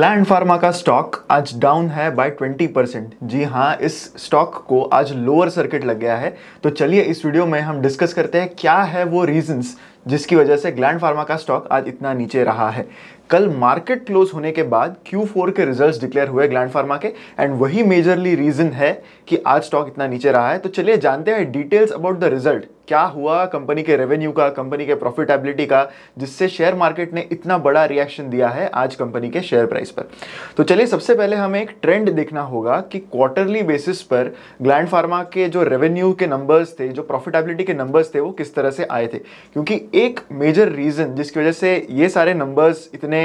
gland Pharma का stock आज down है बाय 20 परसेंट जी हाँ इस स्टॉक को आज लोअर सर्किट लग गया है तो चलिए इस वीडियो में हम डिस्कस करते हैं क्या है वो रीजंस जिसकी वजह से ग्लैंड फार्मा का स्टॉक आज इतना नीचे रहा है कल मार्केट क्लोज होने के बाद Q4 के रिजल्ट्स डिक्लेयर हुए ग्लैंड फार्मा के एंड वही मेजरली रीज़न है कि आज स्टॉक इतना नीचे रहा है तो चलिए जानते हैं डिटेल्स अबाउट द रिजल्ट क्या हुआ कंपनी के रेवेन्यू का कंपनी के प्रॉफिटेबिलिटी का जिससे शेयर मार्केट ने इतना बड़ा रिएक्शन दिया है आज कंपनी के शेयर प्राइस पर तो चलिए सबसे पहले हमें एक ट्रेंड देखना होगा कि क्वार्टरली बेसिस पर ग्लैंड फार्मा के जो रेवेन्यू के नंबर्स थे जो प्रॉफिटेबिलिटी के नंबर्स थे वो किस तरह से आए थे क्योंकि एक मेजर रीज़न जिसकी वजह से ये सारे नंबर्स इतने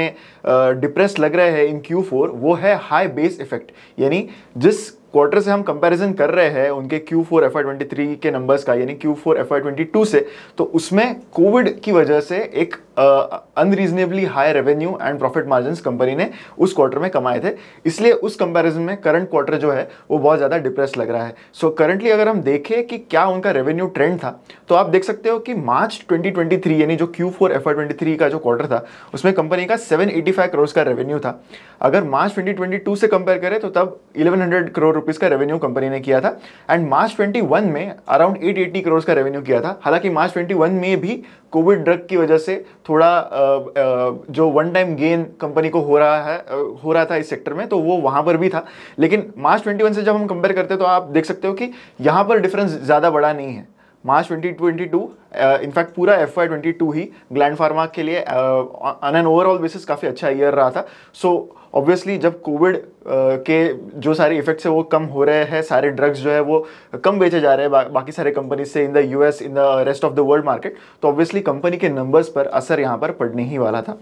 डिप्रेस लग रहे हैं इन क्यू वो है हाई बेस इफेक्ट यानी जिस क्वार्टर से हम कंपैरिजन कर रहे हैं उनके Q four F Y twenty three के नंबर्स का यानी Q four F Y twenty two से तो उसमें कोविड की वजह से एक unreasonably high revenue and profit margin company ने उस क्वार्टर में कमाए थे इसलिए उस कंपेरिजन में करंट क्वार्टर जो है वो बहुत ज़्यादा डिप्रेस लग रहा है सो so, करंटली अगर हम देखें कि क्या उनका रेवेन्यू ट्रेंड था तो आप देख सकते हो कि मार्च 2023 यानी जो क्यू फोर का जो क्वार्टर था उसमें कंपनी का 785 करोड़ का रेवेन्यू था अगर मार्च 2022 से कंपेयर करें तो तब 1100 करोड़ रुपीज़ का रेवेन्यू कंपनी ने किया था एंड मार्च 21 में अराउंड 880 करोड़ का रेवेन्यू किया था हालांकि मार्च 21 में भी कोविड ड्रग की वजह से थोड़ा जो वन टाइम गेन कंपनी को हो रहा है हो रहा था इस सेक्टर में तो वो वहाँ पर भी था लेकिन मार्च 21 से जब हम कंपेयर करते हैं तो आप देख सकते हो कि यहाँ पर डिफरेंस ज़्यादा बड़ा नहीं है मार्च 2022 इनफैक्ट पूरा F Y twenty two uh, ही ग्लैंड फार्मा के लिए ऑन एन ओवरऑल बेसिस काफ़ी अच्छा ईयर रहा था सो so, ऑब्वियसली जब कोविड uh, के जो सारे इफेक्ट्स है वो कम हो रहे हैं सारे ड्रग्स जो है वो कम बेचे जा रहे हैं बा, बाकी सारे कंपनीज से in the U S in the rest of the world market तो ऑब्वियसली कंपनी के नंबर्स पर असर यहाँ पर पड़ने ही वाला था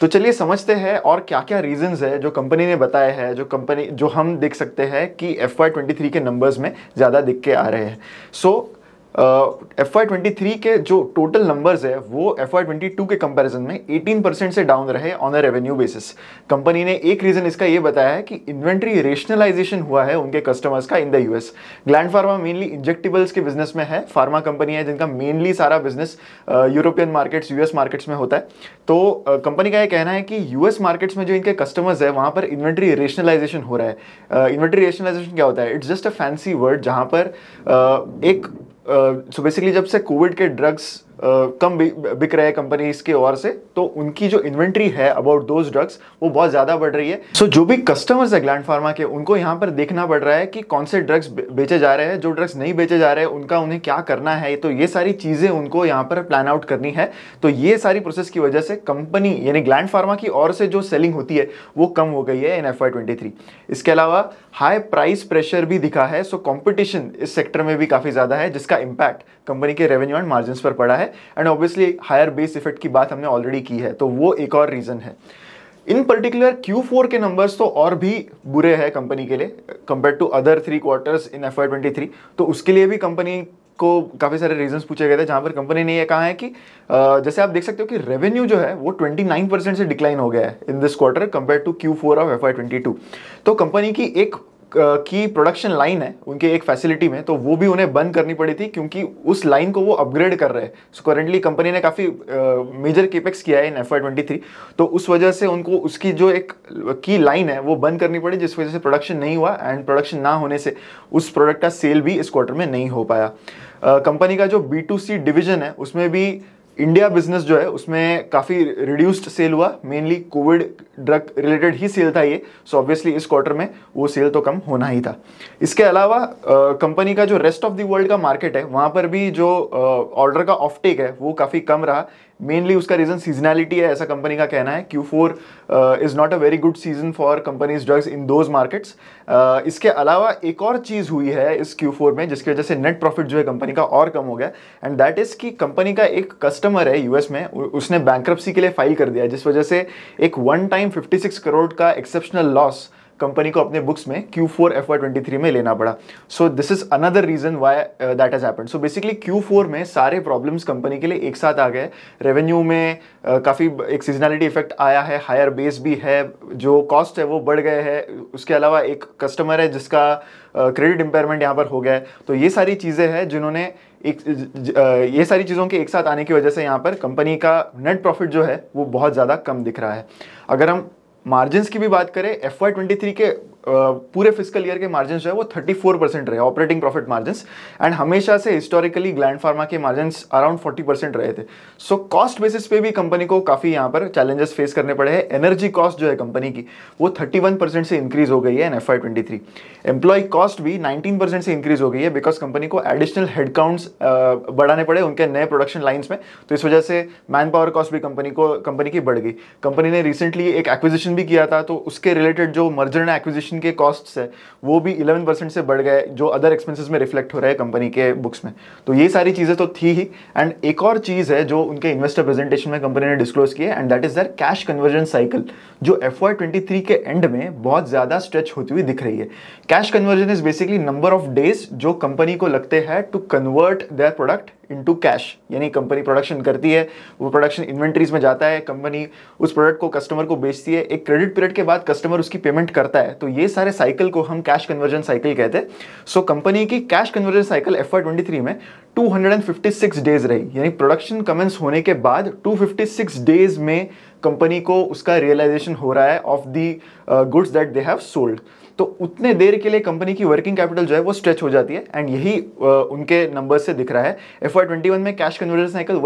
तो चलिए समझते हैं और क्या क्या रीजंस है जो कंपनी ने बताया है जो कंपनी जो हम देख सकते हैं कि एफ के नंबर्स में ज़्यादा दिख के आ रहे हैं so so, F Y twenty three के जो टोटल नंबर्स है वो एफ आई ट्वेंटी टू के कंपैरिजन में 18 परसेंट से डाउन रहे on a revenue basis company ने एक रीज़न इसका ये बताया है कि इन्वेंट्री रेशनलाइजेशन हुआ है उनके कस्टमर्स का in the US Gland Pharma mainly injectables के बिजनेस में है फार्मा कंपनी है जिनका मेनली सारा business European markets US markets में होता है तो कंपनी uh, का यह कहना है कि यूएस मार्केट्स में जो इनके कस्टमर्स है वहाँ पर इन्वेंट्री रेशनलाइजेशन हो रहा है इन्वेंट्री uh, रेशनलाइजेशन क्या होता है it's just a fancy word जहाँ पर uh, एक सो uh, बेसिकली जब से कोविड के ड्रग्स कम बिक रहे हैं कंपनीज की ओर से तो उनकी जो इन्वेंट्री है अबाउट दोज ड्रग्स वो बहुत ज़्यादा बढ़ रही है सो so, जो भी कस्टमर्स है ग्लैंड फार्मा के उनको यहाँ पर देखना पड़ रहा है कि कौन से ड्रग्स बेचे जा रहे हैं जो ड्रग्स नहीं बेचे जा रहे हैं उनका उन्हें क्या करना है तो ये सारी चीज़ें उनको यहाँ पर प्लान आउट करनी है तो ये सारी प्रोसेस की वजह से कंपनी यानी ग्लैंड फार्मा की ओर से जो सेलिंग होती है वो कम हो गई है इन एफ इसके अलावा हाई प्राइस प्रेशर भी दिखा है सो so, कॉम्पिटिशन इस सेक्टर में भी काफ़ी ज़्यादा है जिसका इम्पैक्ट कंपनी के रेवेन्यू एंड मार्जिन पर पड़ा है है and obviously higher base effect की बात हमने ऑलरेडी की है तो वो एक और रीज़न है इन पर्टिकुलर Q4 के नंबर्स तो और भी बुरे हैं कंपनी के लिए compare to other three quarters in F Y तो उसके लिए भी कंपनी को काफ़ी सारे रीजंस पूछे गए थे जहां पर कंपनी ने ये कहा है कि जैसे आप देख सकते हो कि रेवेन्यू जो है वो 29 परसेंट से डिक्लाइन हो गया है in this quarter compare to Q of F Y तो कंपनी की एक की प्रोडक्शन लाइन है उनके एक फैसिलिटी में तो वो भी उन्हें बंद करनी पड़ी थी क्योंकि उस लाइन को वो अपग्रेड कर रहे हैं सो करेंटली कंपनी ने काफ़ी मेजर केपेक्स किया है इन एफ ट्वेंटी थ्री तो उस वजह से उनको उसकी जो एक की लाइन है वो बंद करनी पड़ी जिस वजह से प्रोडक्शन नहीं हुआ एंड प्रोडक्शन ना होने से उस प्रोडक्ट का सेल भी इस क्वार्टर में नहीं हो पाया कंपनी uh, का जो बी टू सी डिविज़न है उसमें भी इंडिया बिजनेस जो है उसमें काफ़ी रिड्यूस्ड सेल हुआ मेनली कोविड ड्रग रिलेटेड ही सेल था ये सो ऑब्वियसली इस क्वार्टर में वो सेल तो कम होना ही था इसके अलावा कंपनी का जो रेस्ट ऑफ द वर्ल्ड का मार्केट है वहाँ पर भी जो ऑर्डर का ऑफटेक है वो काफ़ी कम रहा मेनली उसका रीज़न सीजनैलिटी है ऐसा कंपनी का कहना है Q four is not a very good season for companies drugs in those markets इसके अलावा एक और चीज़ हुई है इस क्यू फोर में जिसकी वजह से नेट प्रॉफिट जो है कंपनी का और कम हो गया एंड दैट इज़ कि कंपनी का एक कस्टम कस्टमर है यूएस में उसने बैंक्रप्सी के लिए फाइल कर दिया जिस वजह से एक वन टाइम 56 करोड़ का एक्सेप्शनल लॉस कंपनी को अपने बुक्स में Q4 फोर एफ ट्वेंटी में लेना पड़ा so this is another reason why that has happen so basically Q4 में सारे प्रॉब्लम्स कंपनी के लिए एक साथ आ गए रेवेन्यू में uh, काफ़ी एक सीजनैलिटी इफेक्ट आया है हायर बेस भी है जो कॉस्ट है वो बढ़ गए है उसके अलावा एक कस्टमर है जिसका क्रेडिट इंपेयरमेंट इम्पेयरमेंट यहाँ पर हो गया है तो ये सारी चीज़ें हैं जिन्होंने एक ये सारी चीज़ों के एक साथ आने की वजह से यहाँ पर कंपनी का नेट प्रॉफिट जो है वो बहुत ज़्यादा कम दिख रहा है अगर हम मार्जिन की भी बात करें एफ वाई ट्वेंटी थ्री के पूरे फिजिकल ईयर के मार्जिन जो है वो 34 परसेंट रहे ऑपरेटिंग प्रॉफिट मार्जिन एंड हमेशा से हिस्टोरिकली ग्लैंड फार्मा के मार्जिन अराउंड 40 परसेंट रहे थे सो कॉस्ट बेसिस पे भी कंपनी को काफ़ी यहाँ पर चैलेंजेस फेस करने पड़े हैं एनर्जी कॉस्ट जो है कंपनी की वो 31 परसेंट से इंक्रीज हो गई है in F Y twenty three employee cost भी 19 परसेंट से इंक्रीज हो गई है बिकॉज कंपनी को एडिशनल हेडकाउंट्स बढ़ाने पड़े उनके नए प्रोडक्शन लाइन्स में तो इस वजह से मैन पावर कॉस्ट भी कंपनी को कंपनी की बढ़ गई कंपनी ने रिसेंटली एक एक्विजिशन भी किया था तो उसके रिलेटेड जो मर्जर एक्विजिशन प्रोडक्शन के कॉस्ट्स है वो भी 11 परसेंट से बढ़ गए जो अदर एक्सपेंसेस में रिफ्लेक्ट हो रहा है कंपनी के बुक्स में तो ये सारी चीज़ें तो थी ही एंड एक और चीज़ है जो उनके इन्वेस्टर प्रेजेंटेशन में कंपनी ने डिस्क्लोज किया and that is the cash conversion cycle जो एफ ट्वेंटी के एंड में बहुत ज़्यादा स्ट्रेच होती हुई दिख रही है cash conversion is basically number of days जो कंपनी को लगते हैं to convert their product into cash यानी कंपनी प्रोडक्शन करती है वो प्रोडक्शन इन्वेंट्रीज में जाता है कंपनी उस प्रोडक्ट को कस्टमर को बेचती है एक क्रेडिट पीरियड के बाद कस्टमर उसकी पेमेंट करता है तो ये सारे साइकिल को हम कैश कन्वर्जन साइकिल कहते हैं सो कंपनी की cash conversion cycle F Y में 256 डेज रही यानी प्रोडक्शन कमेंस होने के बाद 256 डेज में कंपनी को उसका रियलाइजेशन हो रहा है of the goods that they have sold तो उतने देर के लिए कंपनी की वर्किंग कैपिटल जो है वो स्ट्रेच हो जाती है एंड यही उनके नंबर से दिख रहा है एफ आई ट्वेंटी वन में cash conversion cycle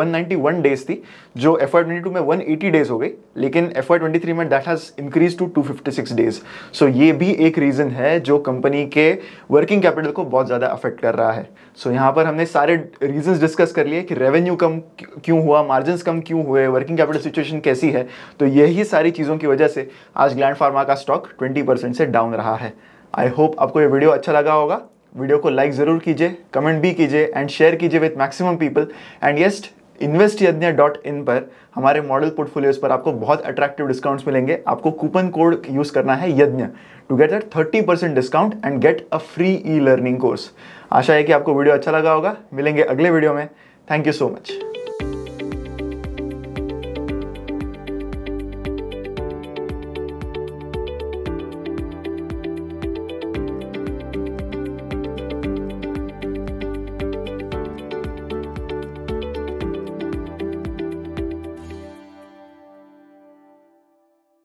one days थी जो एफ आई ट्वेंटी टू में एटी डेज हो गई लेकिन एफ आई ट्वेंटी थ्री में that has increase to six days so ये भी एक रीज़न है जो कंपनी के वर्किंग कैपिटल को बहुत ज़्यादा अफेक्ट कर रहा है सो so, यहाँ पर हमने सारे रीजन्स डिस्कस कर लिए कि रेवेन्यू कम क्यों हुआ मार्जिन कम क्यों हुए वर्किंग कैपिटल सिचुएशन कैसी है तो यही सारी चीज़ों की वजह से आज ग्लैंड फार्मा का स्टॉक ट्वेंटी से डाउन रहा है है आई होप आपको ये वीडियो अच्छा लगा होगा वीडियो को लाइक ज़रूर कीजिए कमेंट भी कीजिए एंड शेयर कीजिए विथ मैक्सिमम पीपल एंड येस्ट इन्वेस्ट यज्ञ डॉट इन पर हमारे मॉडल पोर्टफोलियोज पर आपको बहुत अट्रैक्टिव डिस्काउंट्स मिलेंगे आपको कूपन कोड यूज करना है Yadnya to get that thirty percent discount and get a free e learning course आशा है कि आपको वीडियो अच्छा लगा होगा मिलेंगे अगले वीडियो में थैंक यू सो मच